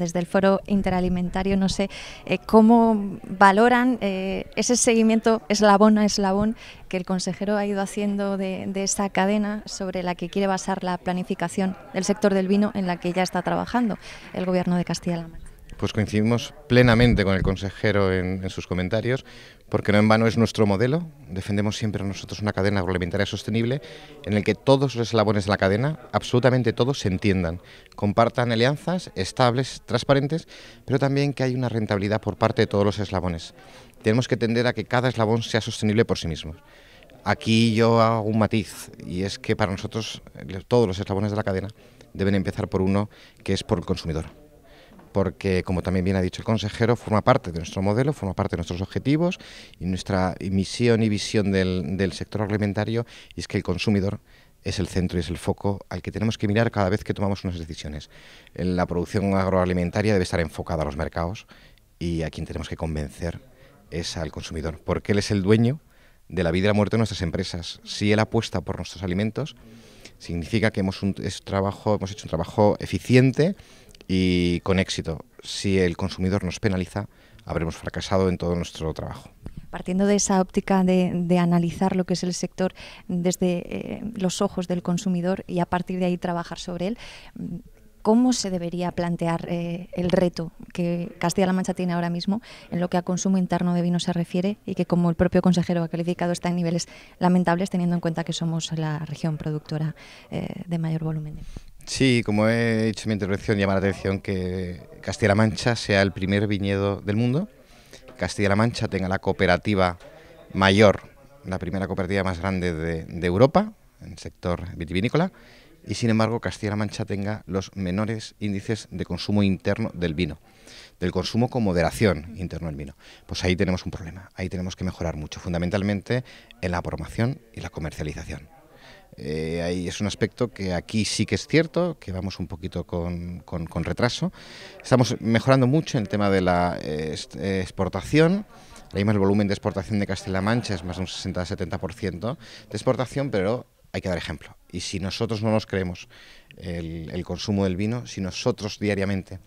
Desde el Foro Interalimentario, no sé eh, cómo valoran eh, ese seguimiento eslabón a eslabón que el consejero ha ido haciendo de, de, esa cadena sobre la que quiere basar la planificación del sector del vino en la que ya está trabajando el Gobierno de Castilla-La Mancha. Pues coincidimos plenamente con el consejero en, sus comentarios, porque no en vano es nuestro modelo. Defendemos siempre nosotros una cadena agroalimentaria sostenible en el que todos los eslabones de la cadena, absolutamente todos, se entiendan, compartan alianzas estables, transparentes, pero también que hay una rentabilidad por parte de todos los eslabones. Tenemos que tender a que cada eslabón sea sostenible por sí mismo. Aquí yo hago un matiz, y es que para nosotros eh, todos los eslabones de la cadena deben empezar por uno, que es por el consumidor porque, como también bien ha dicho el consejero, forma parte de nuestro modelo, forma parte de nuestros objetivos y nuestra misión y visión del, sector alimentario y es que el consumidor es el centro y es el foco al que tenemos que mirar cada vez que tomamos unas decisiones. La producción agroalimentaria debe estar enfocada a los mercados y a quien tenemos que convencer es al consumidor, porque él es el dueño de la vida y la muerte de nuestras empresas. Si él apuesta por nuestros alimentos, significa que hemos, un, trabajo, hemos hecho un trabajo eficiente y con éxito. Si el consumidor nos penaliza, habremos fracasado en todo nuestro trabajo. Partiendo de esa óptica de, analizar lo que es el sector desde eh, los ojos del consumidor y a partir de ahí trabajar sobre él, ¿cómo se debería plantear eh, el reto que Castilla-La Mancha tiene ahora mismo en lo que a consumo interno de vino se refiere y que, como el propio consejero ha calificado, está en niveles lamentables teniendo en cuenta que somos la región productora eh, de mayor volumen? Sí, como he dicho en mi intervención, llama la atención que Castilla-La Mancha sea el primer viñedo del mundo, Castilla-La Mancha tenga la cooperativa mayor, la primera cooperativa más grande de, Europa, en el sector vitivinícola, y sin embargo Castilla-La Mancha tenga los menores índices de consumo interno del vino, del consumo con moderación interno del vino. Pues ahí tenemos un problema, ahí tenemos que mejorar mucho, fundamentalmente en la formación y la comercialización. Eh, ahí es un aspecto que aquí sí que es cierto, que vamos un poquito con, retraso. Estamos mejorando mucho en el tema de la eh, eh, exportación. Ahí más el volumen de exportación de Castilla-La Mancha es más de un 60-70% de exportación, pero hay que dar ejemplo. Y si nosotros no nos creemos el, consumo del vino, si nosotros diariamente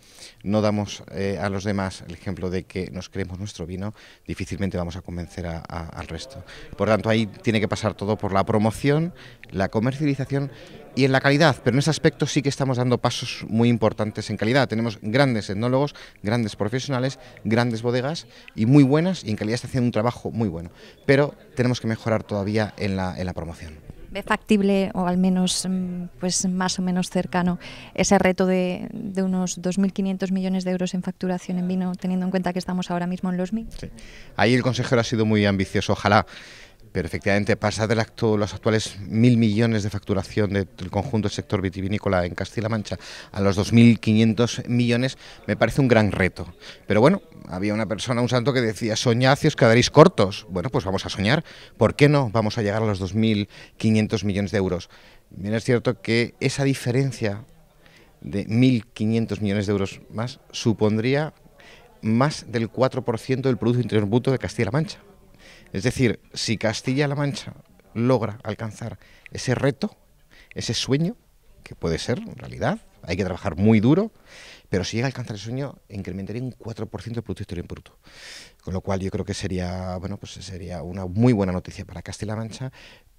no damos eh, a los demás el ejemplo de que nos creemos nuestro vino, difícilmente vamos a convencer al resto. Por tanto, ahí tiene que pasar todo por la promoción, la comercialización y en la calidad, pero en ese aspecto sí que estamos dando pasos muy importantes en calidad. Tenemos grandes etnólogos, grandes profesionales, grandes bodegas y muy buenas y en calidad está haciendo un trabajo muy bueno, pero tenemos que mejorar todavía en la, en la promoción factible o al menos mm, pues más o menos cercano ese reto de, de unos 2.500 millones de euros en facturación en vino, teniendo en cuenta que estamos ahora mismo en los mil? Sí. Ahí el consejero ha sido muy ambicioso, ojalá pero efectivamente pasar de los actuales mil millones de facturación del conjunto del sector vitivinícola en Castilla-La Mancha a los 2.500 millones me parece un gran reto. Pero bueno, había una persona, un santo, que decía, soñad y os quedaréis cortos. Bueno, pues vamos a soñar. ¿Por qué no vamos a llegar a los 2.500 millones de euros? Bien, es cierto que esa diferencia de 1.500 millones de euros más supondría más del 4% del Producto Interior Bruto de Castilla-La Mancha. Es decir, si Castilla-La Mancha logra alcanzar ese reto, ese sueño, que puede ser en realidad, hay que trabajar muy duro, pero si llega a alcanzar el sueño, incrementaría un 4% el Producto interior Bruto. Con lo cual yo creo que sería, bueno, pues sería una muy buena noticia para Castilla-La Mancha,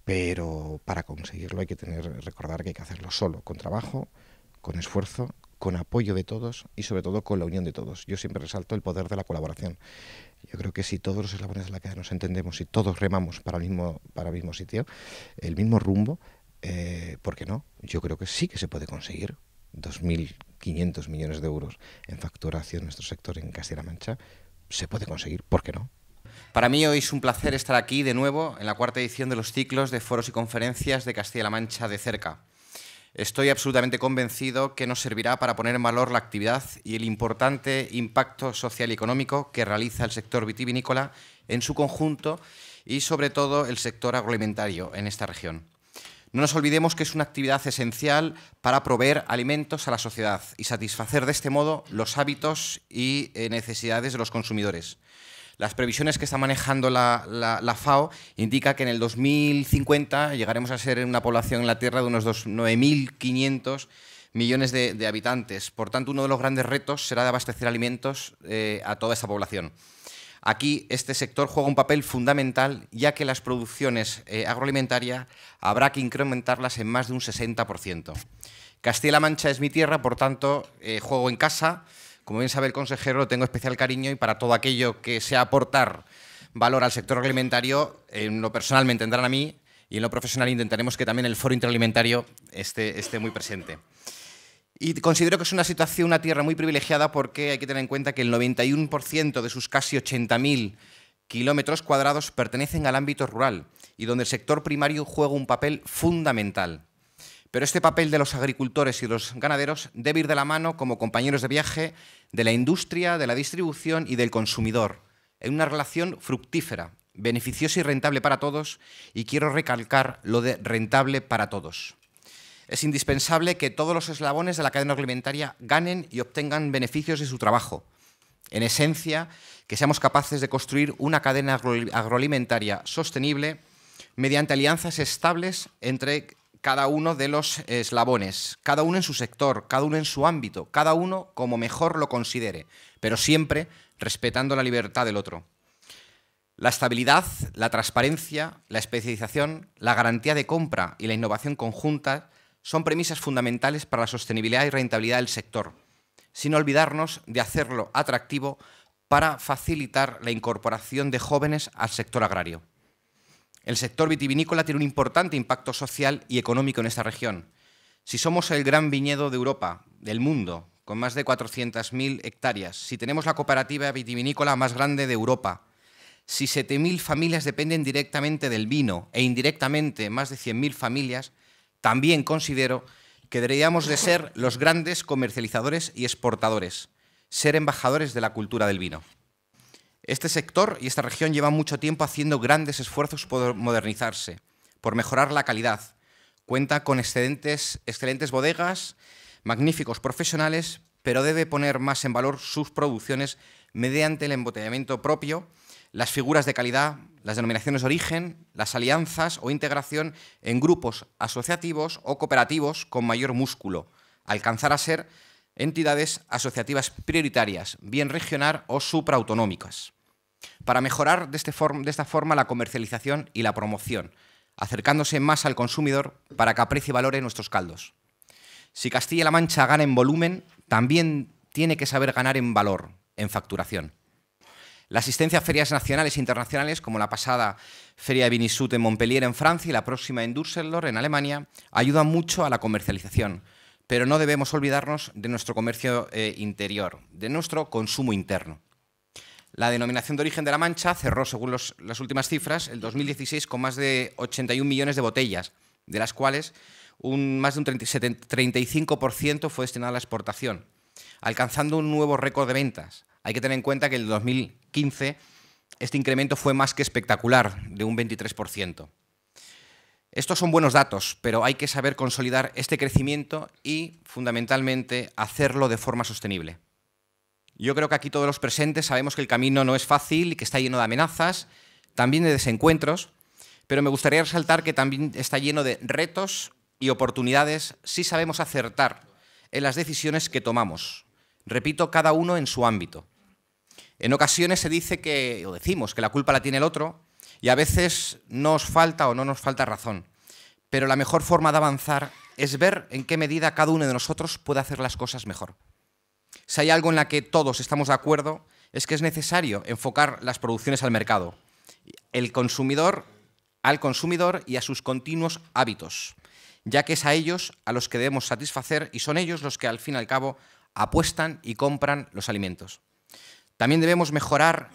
pero para conseguirlo hay que tener, recordar que hay que hacerlo solo, con trabajo, con esfuerzo, con apoyo de todos y sobre todo con la unión de todos. Yo siempre resalto el poder de la colaboración. Yo creo que si todos los eslabones de la cadena nos entendemos, y todos remamos para el mismo, para el mismo sitio, el mismo rumbo, eh, ¿por qué no? Yo creo que sí que se puede conseguir 2.500 millones de euros en facturación en nuestro sector en Castilla-La Mancha. Se puede conseguir, ¿por qué no? Para mí hoy es un placer estar aquí de nuevo en la cuarta edición de los ciclos de foros y conferencias de Castilla-La Mancha de cerca. Estoy absolutamente convencido que nos servirá para poner en valor la actividad y el importante impacto social y económico que realiza el sector vitivinícola en su conjunto y sobre todo el sector agroalimentario en esta región. No nos olvidemos que es una actividad esencial para proveer alimentos a la sociedad y satisfacer de este modo los hábitos y eh, necesidades de los consumidores. Las previsiones que está manejando la, FAO indican que en el 2050 llegaremos a ser una población en la Tierra de unos 9.500 millones de, habitantes. Por tanto, uno de los grandes retos será de abastecer alimentos eh, a toda esa población. Aquí este sector juega un papel fundamental, ya que las producciones eh, agroalimentarias habrá que incrementarlas en más de un 60%. Castilla-La Mancha es mi tierra, por tanto, eh, juego en casa, como bien sabe el consejero, tengo especial cariño y para todo aquello que sea aportar valor al sector alimentario, en lo personal me entenderán a mí y en lo profesional intentaremos que también el foro interalimentario esté, esté muy presente. Y considero que es una situación, una tierra muy privilegiada porque hay que tener en cuenta que el 91% de sus casi 80.000 kilómetros cuadrados pertenecen al ámbito rural y donde el sector primario juega un papel fundamental. Pero este papel de los agricultores y los ganaderos debe ir de la mano como compañeros de viaje de la industria, de la distribución y del consumidor, en una relación fructífera, beneficiosa y rentable para todos, y quiero recalcar lo de rentable para todos. Es indispensable que todos los eslabones de la cadena alimentaria ganen y obtengan beneficios de su trabajo. En esencia, que seamos capaces de construir una cadena agroalimentaria sostenible mediante alianzas estables entre cada uno de los eslabones, cada uno en su sector, cada uno en su ámbito, cada uno como mejor lo considere, pero siempre respetando la libertad del otro. La estabilidad, la transparencia, la especialización, la garantía de compra y la innovación conjunta son premisas fundamentales para la sostenibilidad y rentabilidad del sector, sin olvidarnos de hacerlo atractivo para facilitar la incorporación de jóvenes al sector agrario. El sector vitivinícola tiene un importante impacto social y económico en esta región. Si somos el gran viñedo de Europa, del mundo, con más de 400.000 hectáreas, si tenemos la cooperativa vitivinícola más grande de Europa, si 7.000 familias dependen directamente del vino e indirectamente más de 100.000 familias, también considero que deberíamos de ser los grandes comercializadores y exportadores, ser embajadores de la cultura del vino. Este sector y esta región llevan mucho tiempo haciendo grandes esfuerzos por modernizarse, por mejorar la calidad. Cuenta con excelentes, excelentes bodegas, magníficos profesionales, pero debe poner más en valor sus producciones mediante el embotellamiento propio, las figuras de calidad, las denominaciones de origen, las alianzas o integración en grupos asociativos o cooperativos con mayor músculo, alcanzar a ser entidades asociativas prioritarias, bien regional o supraautonómicas para mejorar este de, esta forma la comercialización y la promoción, acercándose más al consumidor para que aprecie y valore nuestros caldos. Si Castilla-La Mancha gana en volumen, también tiene que saber ganar en valor, en facturación. La asistencia a ferias nacionales e internacionales, como la pasada Feria de Vinisut en Montpellier, en Francia, y la próxima en Düsseldorf, en Alemania, ayuda mucho a la comercialización, pero no debemos olvidarnos de nuestro comercio eh, interior, de nuestro consumo interno. La denominación de origen de la Mancha cerró, según las últimas cifras, el 2016 con más de 81 millones de botellas, de las cuales más de un 35% fue destinado a la exportación, alcanzando un nuevo récord de ventas. Hay que tener en cuenta que en el 2015 este incremento fue más que espectacular, de un 23%. Estos son buenos datos, pero hay que saber consolidar este crecimiento y, fundamentalmente, hacerlo de forma sostenible. Yo creo que aquí todos los presentes sabemos que el camino no es fácil y que está lleno de amenazas, también de desencuentros, pero me gustaría resaltar que también está lleno de retos y oportunidades si sabemos acertar en las decisiones que tomamos. Repito, cada uno en su ámbito. En ocasiones se dice que, o decimos, que la culpa la tiene el otro y a veces nos falta o no nos falta razón. Pero la mejor forma de avanzar es ver en qué medida cada uno de nosotros puede hacer las cosas mejor. Si hay algo en la que todos estamos de acuerdo, es que es necesario enfocar las producciones al mercado, el consumidor, al consumidor y a sus continuos hábitos, ya que es a ellos a los que debemos satisfacer y son ellos los que al fin y al cabo apuestan y compran los alimentos. También debemos mejorar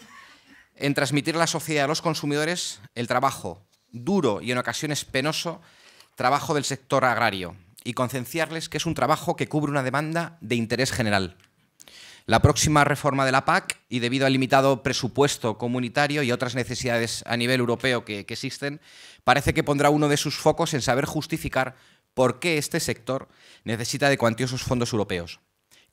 en transmitir a la sociedad a los consumidores el trabajo duro y en ocasiones penoso trabajo del sector agrario y concienciarles que es un trabajo que cubre una demanda de interés general. La próxima reforma de la PAC y debido al limitado presupuesto comunitario y otras necesidades a nivel europeo que, existen, parece que pondrá uno de sus focos en saber justificar por qué este sector necesita de cuantiosos fondos europeos.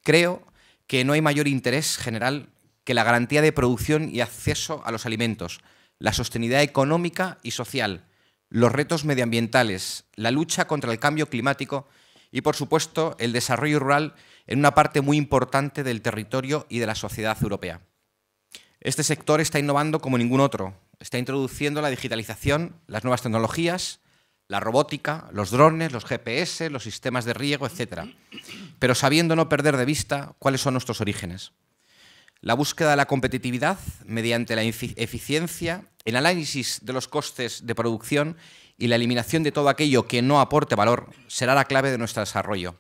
Creo que no hay mayor interés general que la garantía de producción y acceso a los alimentos, la sostenibilidad económica y social, los retos medioambientales, la lucha contra el cambio climático y, por supuesto, el desarrollo rural en una parte muy importante del territorio y de la sociedad europea. Este sector está innovando como ningún otro. Está introduciendo la digitalización, las nuevas tecnologías, la robótica, los drones, los GPS, los sistemas de riego, etc. Pero sabiendo no perder de vista cuáles son nuestros orígenes. La búsqueda de la competitividad mediante la eficiencia, el análisis de los costes de producción y la eliminación de todo aquello que no aporte valor será la clave de nuestro desarrollo.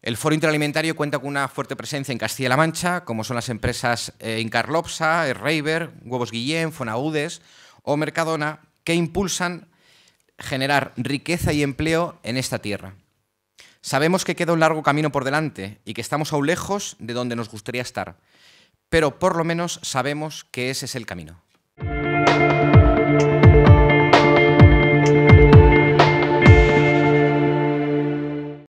El Foro Interalimentario cuenta con una fuerte presencia en Castilla-La Mancha, como son las empresas eh, Incarlopsa, Reiber, Huevos Guillén, Fonaudes o Mercadona, que impulsan generar riqueza y empleo en esta tierra. Sabemos que queda un largo camino por delante y que estamos aún lejos de donde nos gustaría estar, pero por lo menos sabemos que ese es el camino.